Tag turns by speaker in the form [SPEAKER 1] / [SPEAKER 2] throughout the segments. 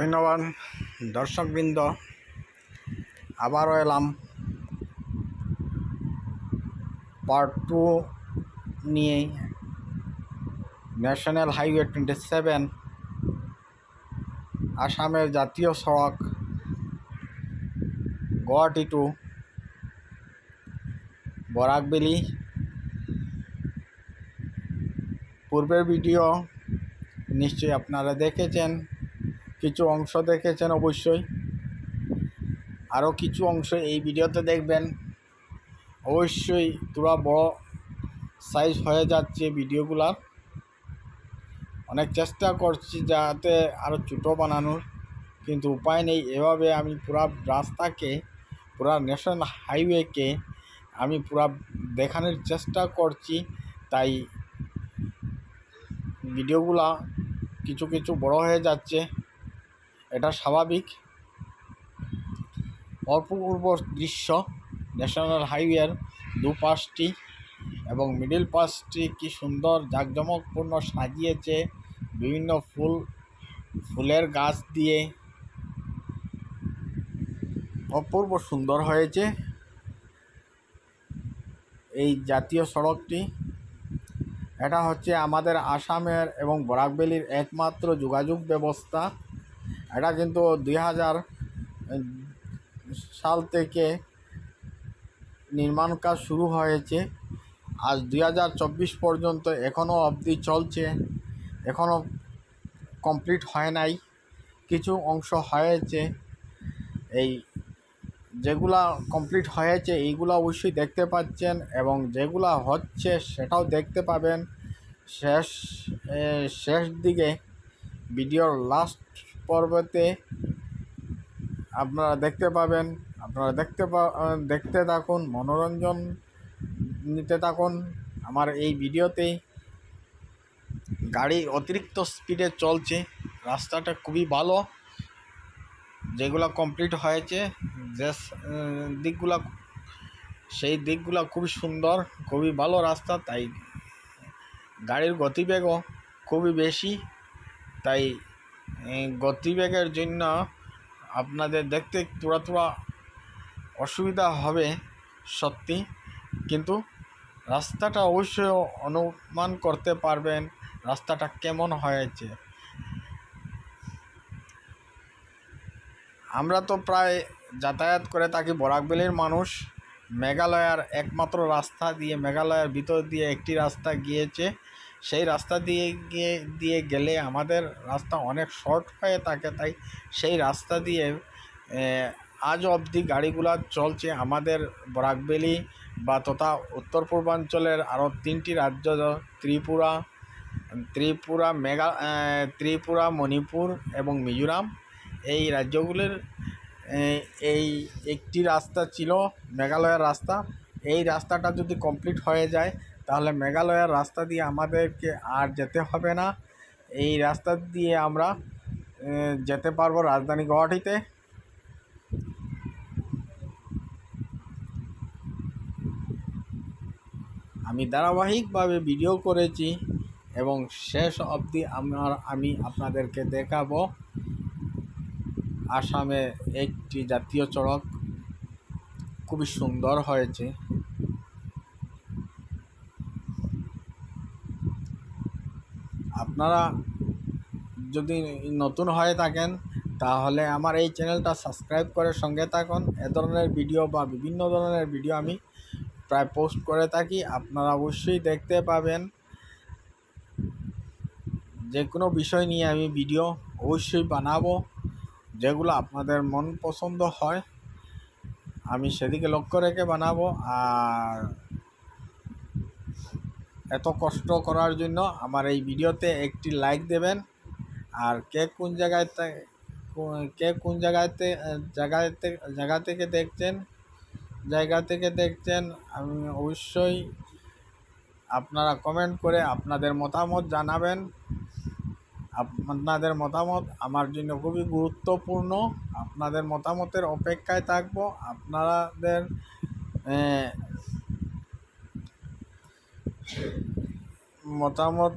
[SPEAKER 1] ধন্যবাদ দর্শকবৃন্দ আবারও এলাম পার্ট টু নিয়ে ন্যাশনাল হাইওয়ে টোয়েন্টি সেভেন আসামের জাতীয় সড়ক গুয়াহাটি টু বরাকবেলি পূর্বের ভিডিও নিশ্চয়ই আপনারা দেখেছেন কিছু অংশ দেখেছেন অবশ্যই আরও কিছু অংশ এই ভিডিওতে দেখবেন অবশ্যই তোরা বড় সাইজ হয়ে যাচ্ছে ভিডিওগুলার অনেক চেষ্টা করছি যাতে আরও ছোটো বানানোর কিন্তু উপায় নেই এভাবে আমি পুরা রাস্তাকে পুরা ন্যাশনাল হাইওয়েকে আমি পুরা দেখানোর চেষ্টা করছি তাই ভিডিওগুলা কিছু কিছু বড় হয়ে যাচ্ছে এটা স্বাভাবিক অপূর্ব দৃশ্য ন্যাশনাল হাইওয়ের দুপাশটি এবং মিডিল পাশটি কি সুন্দর জাঁকজমকপূর্ণ সাজিয়েছে বিভিন্ন ফুল ফুলের গাছ দিয়ে অপূর্ব সুন্দর হয়েছে এই জাতীয় সড়কটি এটা হচ্ছে আমাদের আসামের এবং বরাকবেলির একমাত্র যোগাযোগ ব্যবস্থা এটা কিন্তু দুই হাজার সাল থেকে নির্মাণ কাজ শুরু হয়েছে আজ দুই হাজার চব্বিশ পর্যন্ত এখনও অবধি চলছে এখনও কমপ্লিট হয় নাই কিছু অংশ হয়েছে এই যেগুলা কমপ্লিট হয়েছে এইগুলো অবশ্যই দেখতে পাচ্ছেন এবং যেগুলা হচ্ছে সেটাও দেখতে পাবেন শেষ শেষ দিকে ভিডিওর লাস্ট পর্বতে আপনারা দেখতে পাবেন আপনারা দেখতে দেখতে থাকুন মনোরঞ্জন নিতে থাকুন আমার এই ভিডিওতে গাড়ি অতিরিক্ত স্পিডে চলছে রাস্তাটা খুবই ভালো যেগুলো কমপ্লিট হয়েছে যে দিকগুলো সেই দিকগুলো খুবই সুন্দর খুবই ভালো রাস্তা তাই গাড়ির গতিবেগও খুবই বেশি তাই গতিবেগের জন্য আপনাদের দেখতে তোড়া তোড়া অসুবিধা হবে সত্যি কিন্তু রাস্তাটা অবশ্যই অনুমান করতে পারবেন রাস্তাটা কেমন হয়েছে আমরা তো প্রায় যাতায়াত করে থাকি বরাকবেলির মানুষ মেঘালয়ার একমাত্র রাস্তা দিয়ে মেঘালয়ের ভিতর দিয়ে একটি রাস্তা গিয়েছে সেই রাস্তা দিয়ে গিয়ে দিয়ে গেলে আমাদের রাস্তা অনেক শর্ট হয়ে থাকে তাই সেই রাস্তা দিয়ে আজ অবধি গাড়িগুলা চলছে আমাদের বরাকবেলি বা তথা উত্তর পূর্বাঞ্চলের আরও তিনটি রাজ্য ত্রিপুরা ত্রিপুরা মেঘা ত্রিপুরা মণিপুর এবং মিজোরাম এই রাজ্যগুলির এই একটি রাস্তা ছিল মেঘালয়ের রাস্তা এই রাস্তাটা যদি কমপ্লিট হয়ে যায় তাহলে মেঘালয়ের রাস্তা দিয়ে আমাদেরকে আর যেতে হবে না এই রাস্তা দিয়ে আমরা যেতে পারবো রাজধানী গুয়াহাটিতে আমি ধারাবাহিকভাবে ভিডিও করেছি এবং শেষ অবধি আমার আমি আপনাদেরকে দেখাবো আসামে একটি জাতীয় চড়ক খুবই সুন্দর হয়েছে আপনারা যদি নতুন হয়ে থাকেন তাহলে আমার এই চ্যানেলটা সাবস্ক্রাইব করে সঙ্গে থাকুন এ ধরনের ভিডিও বা বিভিন্ন ধরনের ভিডিও আমি প্রায় পোস্ট করে থাকি আপনারা অবশ্যই দেখতে পাবেন যে কোনো বিষয় নিয়ে আমি ভিডিও অবশ্যই বানাবো যেগুলো আপনাদের মন পছন্দ হয় আমি সেদিকে লক্ষ্য রেখে বানাবো আর এত কষ্ট করার জন্য আমার এই ভিডিওতে একটি লাইক দেবেন আর কে কোন জায়গায় কে কোন জায়গাতে জায়গাতে জায়গা থেকে দেখছেন জায়গা থেকে দেখছেন আমি অবশ্যই আপনারা কমেন্ট করে আপনাদের মতামত জানাবেন আপনাদের মতামত আমার জন্য খুবই গুরুত্বপূর্ণ আপনাদের মতামতের অপেক্ষায় থাকবো আপনাদের মতামত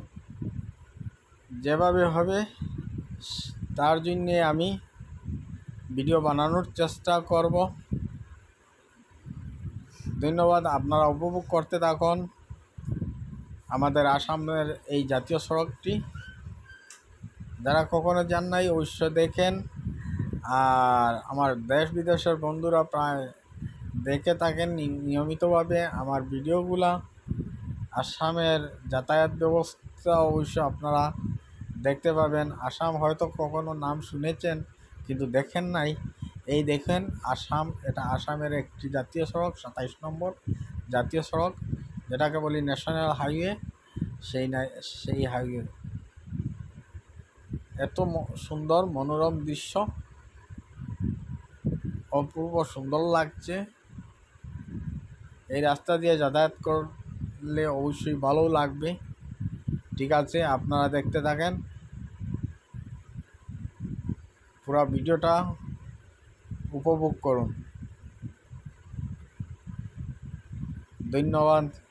[SPEAKER 1] যেভাবে হবে তার জন্যে আমি ভিডিও বানানোর চেষ্টা করব ধন্যবাদ আপনারা উপভোগ করতে থাকুন আমাদের আসামের এই জাতীয় সড়কটি যারা কখনো যান নাই অবশ্য দেখেন আর আমার দেশ বিদেশের বন্ধুরা প্রায় দেখে থাকেন নিয়মিতভাবে আমার ভিডিওগুলা আসামের যাতায়াত ব্যবস্থা অবশ্য আপনারা দেখতে পাবেন আসাম হয়তো কখনো নাম শুনেছেন কিন্তু দেখেন নাই এই দেখেন আসাম এটা আসামের একটি জাতীয় সড়ক সাতাইশ নম্বর জাতীয় সড়ক যেটাকে বলি ন্যাশনাল হাইওয়ে সেই সেই হাইওয়ে এত সুন্দর মনোরম দৃশ্য অপূর্ব সুন্দর লাগছে এই রাস্তা দিয়ে যাতায়াত কর থাকলে অবশ্যই ভালো লাগবে ঠিক আছে আপনারা দেখতে থাকেন পুরো ভিডিওটা উপভোগ করুন ধন্যবাদ